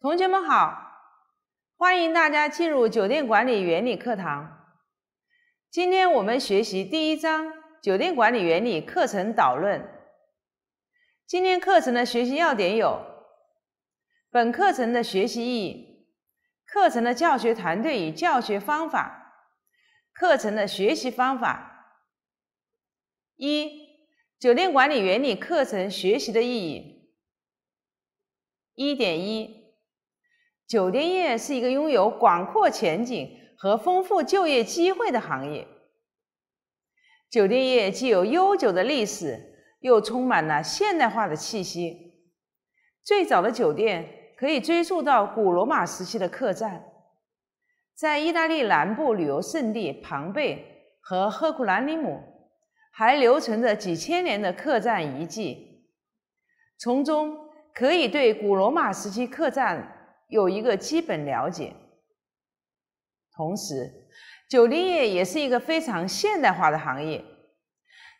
同学们好，欢迎大家进入酒店管理原理课堂。今天我们学习第一章《酒店管理原理》课程导论。今天课程的学习要点有：本课程的学习意义、课程的教学团队与教学方法、课程的学习方法。一、酒店管理原理课程学习的意义。一点一。酒店业是一个拥有广阔前景和丰富就业机会的行业。酒店业既有悠久的历史，又充满了现代化的气息。最早的酒店可以追溯到古罗马时期的客栈，在意大利南部旅游胜地庞贝和赫库兰尼姆还留存着几千年的客栈遗迹，从中可以对古罗马时期客栈。有一个基本了解。同时，酒店业也是一个非常现代化的行业。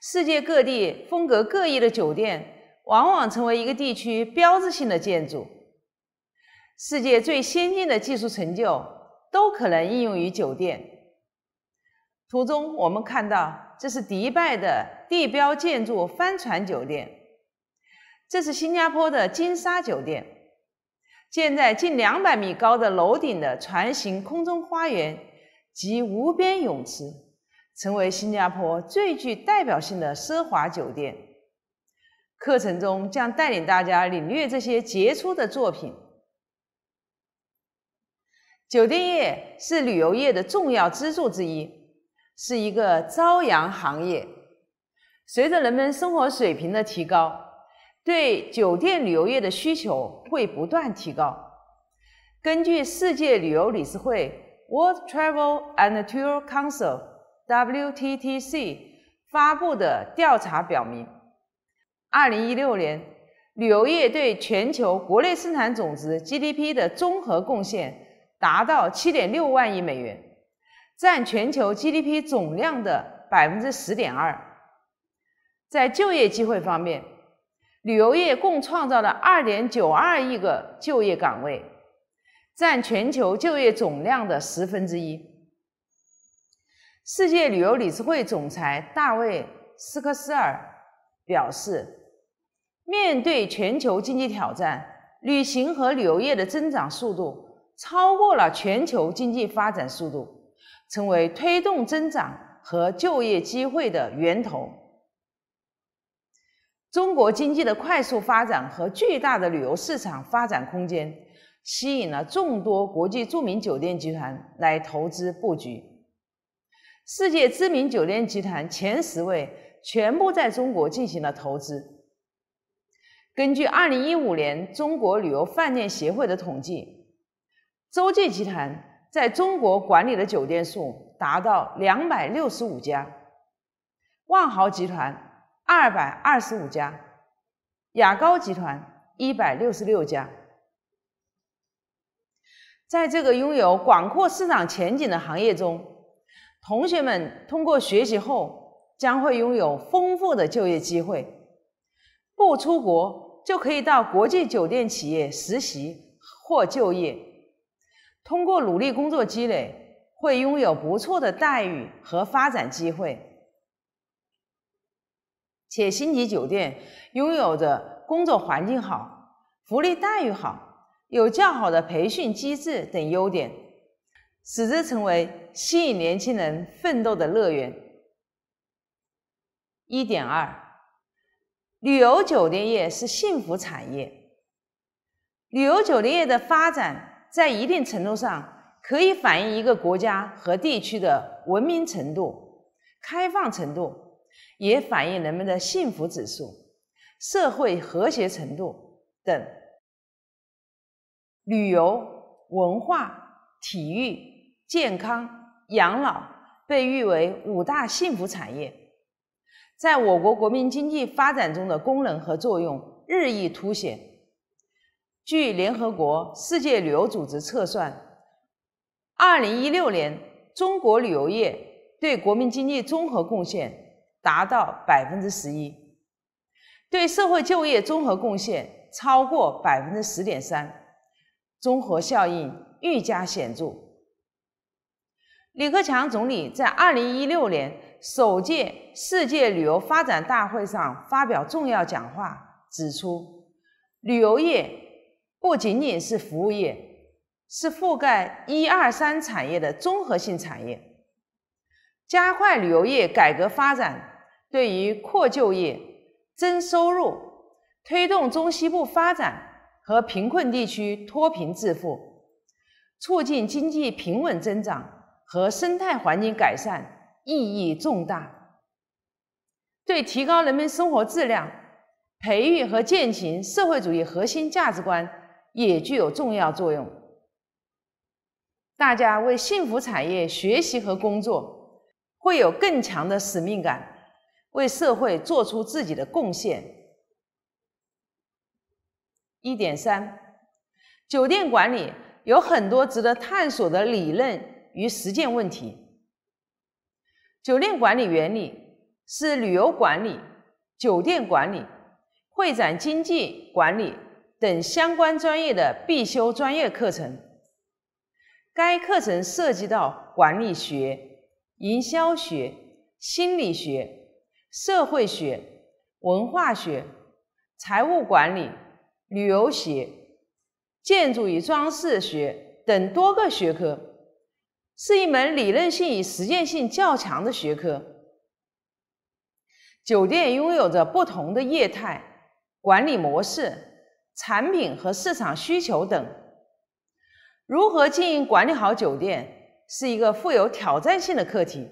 世界各地风格各异的酒店，往往成为一个地区标志性的建筑。世界最先进的技术成就，都可能应用于酒店。图中我们看到，这是迪拜的地标建筑帆船酒店，这是新加坡的金沙酒店。建在近两百米高的楼顶的船型空中花园及无边泳池，成为新加坡最具代表性的奢华酒店。课程中将带领大家领略这些杰出的作品。酒店业是旅游业的重要支柱之一，是一个朝阳行业。随着人们生活水平的提高。对酒店旅游业的需求会不断提高。根据世界旅游理事会 （World Travel and t o u r Council，WTTC） 发布的调查表明，二零一六年旅游业对全球国内生产总值 （GDP） 的综合贡献达到七点六万亿美元，占全球 GDP 总量的百分之十点二。在就业机会方面，旅游业共创造了二点九二亿个就业岗位，占全球就业总量的十分之一。世界旅游理事会总裁大卫·斯科斯尔表示，面对全球经济挑战，旅行和旅游业的增长速度超过了全球经济发展速度，成为推动增长和就业机会的源头。中国经济的快速发展和巨大的旅游市场发展空间，吸引了众多国际著名酒店集团来投资布局。世界知名酒店集团前十位全部在中国进行了投资。根据2015年中国旅游饭店协会的统计，洲际集团在中国管理的酒店数达到265家，万豪集团。二百二十五家，雅高集团一百六十六家。在这个拥有广阔市场前景的行业中，同学们通过学习后将会拥有丰富的就业机会，不出国就可以到国际酒店企业实习或就业。通过努力工作积累，会拥有不错的待遇和发展机会。且星级酒店拥有着工作环境好、福利待遇好、有较好的培训机制等优点，使之成为吸引年轻人奋斗的乐园。一点二，旅游酒店业是幸福产业。旅游酒店业的发展，在一定程度上可以反映一个国家和地区的文明程度、开放程度。也反映人们的幸福指数、社会和谐程度等。旅游、文化、体育、健康、养老被誉为五大幸福产业，在我国国民经济发展中的功能和作用日益凸显。据联合国世界旅游组织测算，二零一六年中国旅游业对国民经济综合贡献。达到百分之十一，对社会就业综合贡献超过百分之十点三，综合效应愈加显著。李克强总理在二零一六年首届世界旅游发展大会上发表重要讲话，指出，旅游业不仅仅是服务业，是覆盖一二三产业的综合性产业，加快旅游业改革发展。对于扩就业、增收入、推动中西部发展和贫困地区脱贫致富、促进经济平稳增长和生态环境改善意义重大，对提高人民生活质量、培育和践行社会主义核心价值观也具有重要作用。大家为幸福产业学习和工作，会有更强的使命感。为社会做出自己的贡献。一点三，酒店管理有很多值得探索的理论与实践问题。酒店管理原理是旅游管理、酒店管理、会展经济管理等相关专业的必修专业课程。该课程涉及到管理学、营销学、心理学。社会学、文化学、财务管理、旅游学、建筑与装饰学等多个学科，是一门理论性与实践性较强的学科。酒店拥有着不同的业态、管理模式、产品和市场需求等，如何经营管理好酒店，是一个富有挑战性的课题。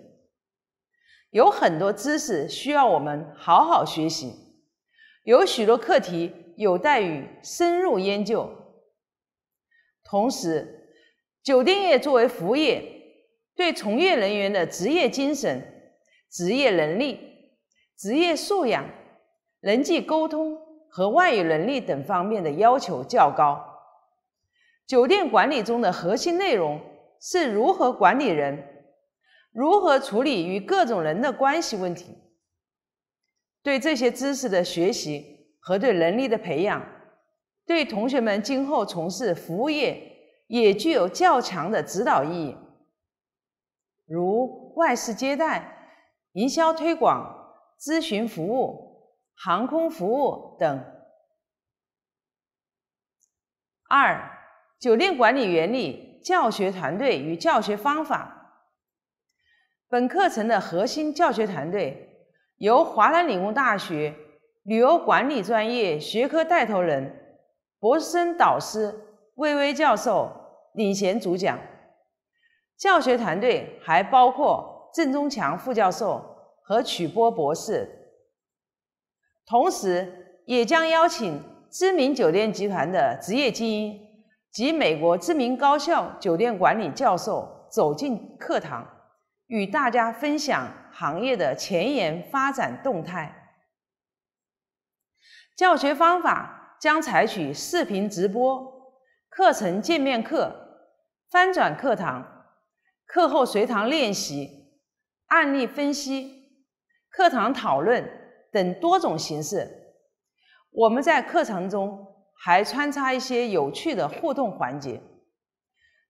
有很多知识需要我们好好学习，有许多课题有待于深入研究。同时，酒店业作为服务业，对从业人员的职业精神、职业能力、职业素养、人际沟通和外语能力等方面的要求较高。酒店管理中的核心内容是如何管理人。如何处理与各种人的关系问题？对这些知识的学习和对能力的培养，对同学们今后从事服务业也具有较强的指导意义，如外事接待、营销推广、咨询服务、航空服务等。二、酒店管理原理教学团队与教学方法。本课程的核心教学团队由华南理工大学旅游管理专业学科带头人、博士生导师魏巍教授领衔主讲，教学团队还包括郑中强副教授和曲波博士，同时也将邀请知名酒店集团的职业精英及美国知名高校酒店管理教授走进课堂。与大家分享行业的前沿发展动态。教学方法将采取视频直播、课程见面课、翻转课堂、课后随堂练习、案例分析、课堂讨论等多种形式。我们在课程中还穿插一些有趣的互动环节，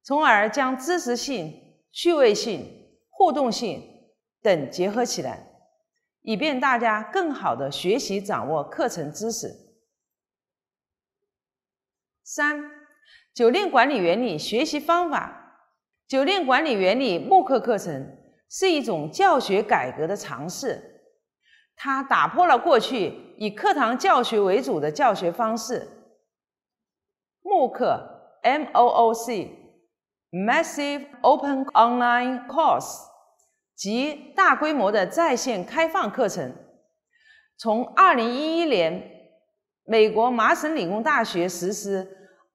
从而将知识性、趣味性。互动性等结合起来，以便大家更好的学习掌握课程知识。三、酒店管理原理学习方法：酒店管理原理慕课课程是一种教学改革的尝试，它打破了过去以课堂教学为主的教学方式。慕课 （MOOC，Massive Open Online Course）。及大规模的在线开放课程，从2011年美国麻省理工大学实施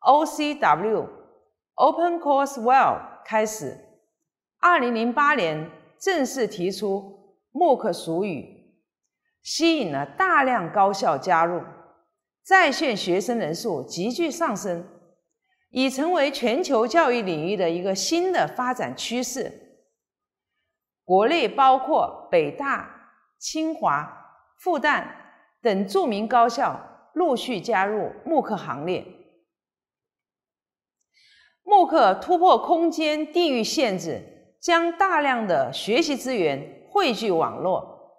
OCW（Open Course w e l l 开始，2008年正式提出默克术语，吸引了大量高校加入，在线学生人数急剧上升，已成为全球教育领域的一个新的发展趋势。国内包括北大、清华、复旦等著名高校陆续加入慕课行列。慕课突破空间地域限制，将大量的学习资源汇聚网络，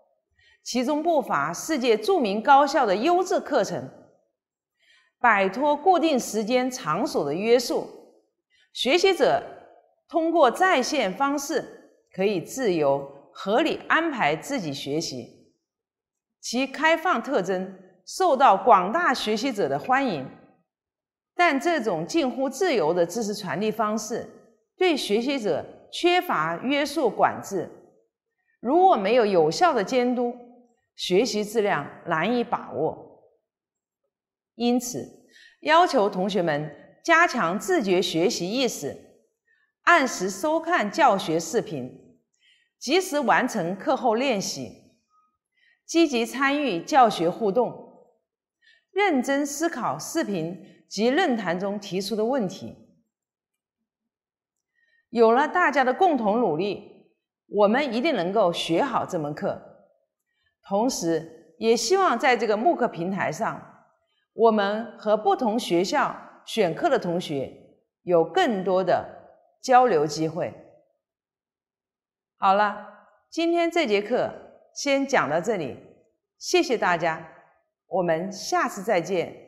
其中不乏世界著名高校的优质课程，摆脱固定时间场所的约束，学习者通过在线方式。可以自由合理安排自己学习，其开放特征受到广大学习者的欢迎，但这种近乎自由的知识传递方式对学习者缺乏约束管制，如果没有有效的监督，学习质量难以把握。因此，要求同学们加强自觉学习意识，按时收看教学视频。及时完成课后练习，积极参与教学互动，认真思考视频及论坛中提出的问题。有了大家的共同努力，我们一定能够学好这门课。同时，也希望在这个慕课平台上，我们和不同学校选课的同学有更多的交流机会。好了，今天这节课先讲到这里，谢谢大家，我们下次再见。